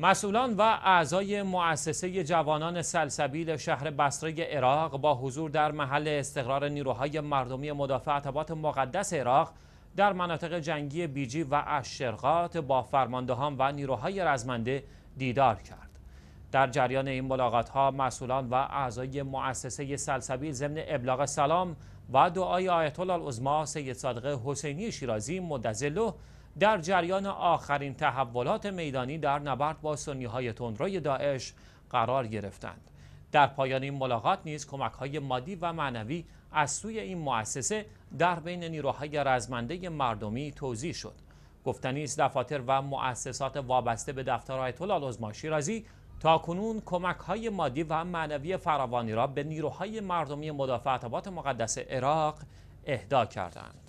مسئولان و اعضای مؤسسه جوانان سلسبیل شهر بصره عراق با حضور در محل استقرار نیروهای مردمی مدافع عتبات مقدس عراق در مناطق جنگی بیجی و اشرقات با فرماندهان و نیروهای رزمنده دیدار کرد. در جریان این ملاقات ها مسئولان و اعضای مؤسسه سلسبیل ضمن ابلاغ سلام و دعای آیت الله العظما سید صادق حسینی شیرازی مدظله در جریان آخرین تحولات میدانی در نبرد با سنیهای های تندروی داعش قرار گرفتند در پایان این ملاقات نیز کمک های مادی و معنوی از سوی این مؤسسه در بین نیروهای رزمنده مردمی توضیح شد گفتنی است دفاتر و مؤسسات وابسته به دفتر آیت الله شیرازی تا کنون کمک های مادی و معنوی فراوانی را به نیروهای مردمی مدافع مقدس عراق اهدا کردند